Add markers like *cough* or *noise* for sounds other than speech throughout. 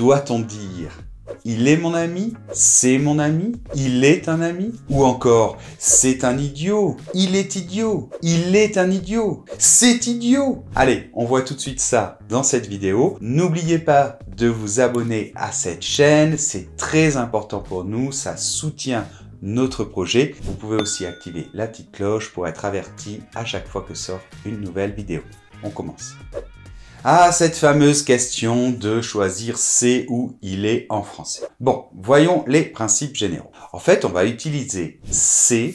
doit-on dire il est mon ami, c'est mon ami, il est un ami, ou encore c'est un idiot, il est idiot, il est un idiot, c'est idiot. Allez, on voit tout de suite ça dans cette vidéo. N'oubliez pas de vous abonner à cette chaîne, c'est très important pour nous, ça soutient notre projet. Vous pouvez aussi activer la petite cloche pour être averti à chaque fois que sort une nouvelle vidéo. On commence. Ah, cette fameuse question de choisir c'est où il est en français. Bon, voyons les principes généraux. En fait, on va utiliser c'est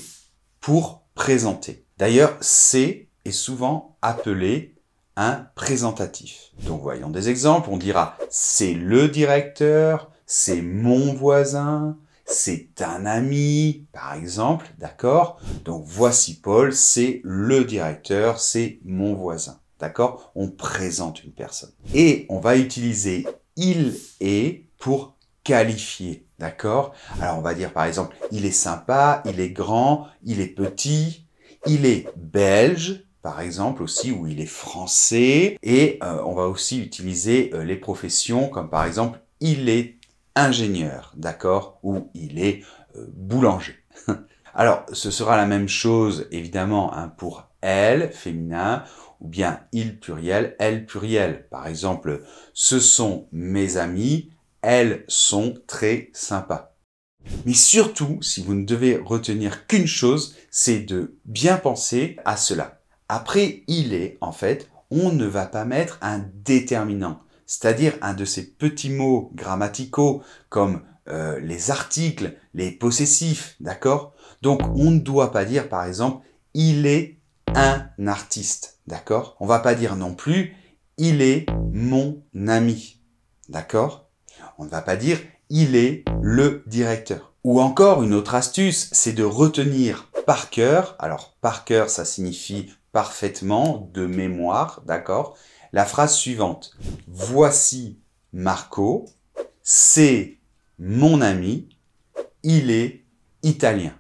pour présenter. D'ailleurs, c'est est souvent appelé un présentatif. Donc voyons des exemples, on dira c'est le directeur, c'est mon voisin, c'est un ami, par exemple, d'accord Donc voici Paul, c'est le directeur, c'est mon voisin. D'accord On présente une personne. Et on va utiliser il est pour qualifier. D'accord Alors on va dire par exemple, il est sympa, il est grand, il est petit, il est belge, par exemple aussi, ou il est français. Et euh, on va aussi utiliser euh, les professions comme par exemple, il est ingénieur, d'accord Ou il est euh, boulanger. *laughs* Alors ce sera la même chose évidemment hein, pour elle féminin ou bien il pluriel, elle pluriel. Par exemple, ce sont mes amis, elles sont très sympas. Mais surtout, si vous ne devez retenir qu'une chose, c'est de bien penser à cela. Après il est, en fait, on ne va pas mettre un déterminant, c'est-à-dire un de ces petits mots grammaticaux comme euh, les articles, les possessifs, d'accord Donc on ne doit pas dire par exemple il est un artiste, d'accord On va pas dire non plus il est mon ami, d'accord On ne va pas dire il est le directeur. Ou encore une autre astuce, c'est de retenir par cœur, alors par cœur ça signifie parfaitement, de mémoire, d'accord La phrase suivante, voici Marco, c'est mon ami, il est italien,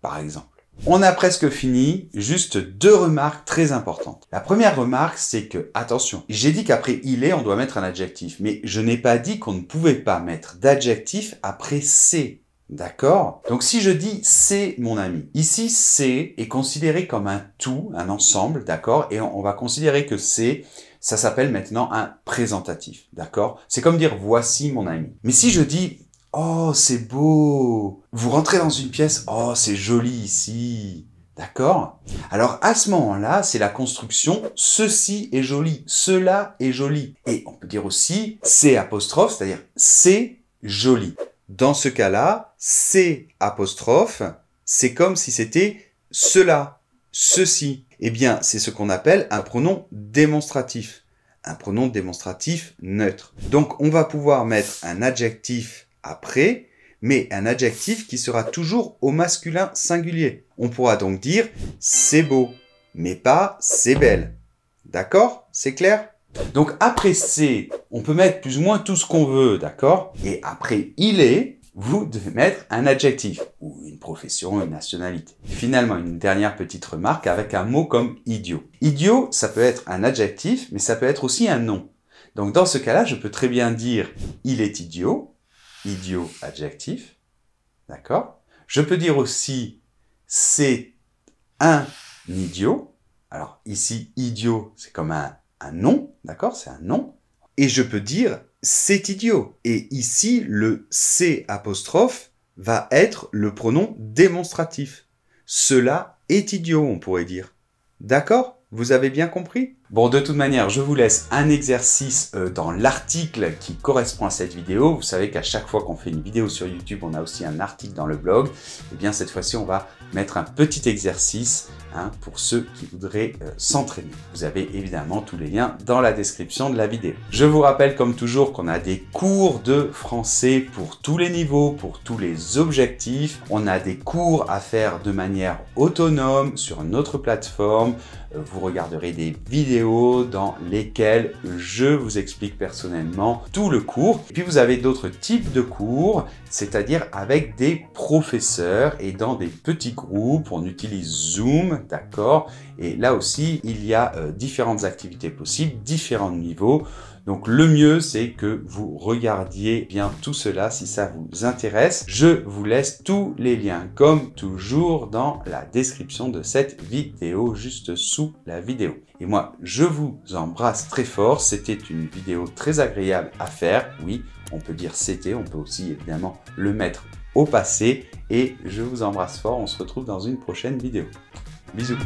par exemple. On a presque fini, juste deux remarques très importantes. La première remarque, c'est que, attention, j'ai dit qu'après il est, on doit mettre un adjectif, mais je n'ai pas dit qu'on ne pouvait pas mettre d'adjectif après c'est. D'accord Donc si je dis c'est mon ami, ici c'est est considéré comme un tout, un ensemble, d'accord Et on va considérer que c'est, ça s'appelle maintenant un présentatif, d'accord C'est comme dire voici mon ami. Mais si je dis Oh, c'est beau Vous rentrez dans une pièce, oh, c'est joli ici D'accord Alors à ce moment-là, c'est la construction ceci est joli, cela est joli. Et on peut dire aussi c'est apostrophe, c'est-à-dire c'est joli. Dans ce cas-là, c'est apostrophe, c'est comme si c'était cela, ceci. Eh bien, c'est ce qu'on appelle un pronom démonstratif. Un pronom démonstratif neutre. Donc on va pouvoir mettre un adjectif après, mais un adjectif qui sera toujours au masculin singulier. On pourra donc dire c'est beau, mais pas c'est belle. D'accord C'est clair Donc après c'est, on peut mettre plus ou moins tout ce qu'on veut, d'accord Et après il est, vous devez mettre un adjectif, ou une profession, une nationalité. Finalement, une dernière petite remarque avec un mot comme idiot. Idiot, ça peut être un adjectif, mais ça peut être aussi un nom. Donc dans ce cas-là, je peux très bien dire il est idiot, idiot adjectif. D'accord Je peux dire aussi c'est un idiot. Alors ici, idiot, c'est comme un, nom, d'accord C'est un nom. Et je peux dire c'est idiot. Et ici, le C apostrophe va être le pronom démonstratif. Cela est idiot, on pourrait dire. D'accord vous avez bien compris Bon, de toute manière, je vous laisse un exercice euh, dans l'article qui correspond à cette vidéo. Vous savez qu'à chaque fois qu'on fait une vidéo sur YouTube, on a aussi un article dans le blog. Eh bien, cette fois-ci, on va mettre un petit exercice hein, pour ceux qui voudraient euh, s'entraîner. Vous avez évidemment tous les liens dans la description de la vidéo. Je vous rappelle, comme toujours, qu'on a des cours de français pour tous les niveaux, pour tous les objectifs. On a des cours à faire de manière autonome sur notre plateforme vous regarderez des vidéos dans lesquelles je vous explique personnellement tout le cours. Et puis vous avez d'autres types de cours, c'est-à-dire avec des professeurs et dans des petits groupes. On utilise Zoom, d'accord Et là aussi, il y a euh, différentes activités possibles, différents niveaux. Donc le mieux, c'est que vous regardiez bien tout cela si ça vous intéresse. Je vous laisse tous les liens, comme toujours, dans la description de cette vidéo, juste sous la vidéo. Et moi, je vous embrasse très fort. C'était une vidéo très agréable à faire. Oui, on peut dire c'était, on peut aussi évidemment le mettre au passé. Et je vous embrasse fort. On se retrouve dans une prochaine vidéo. Bisous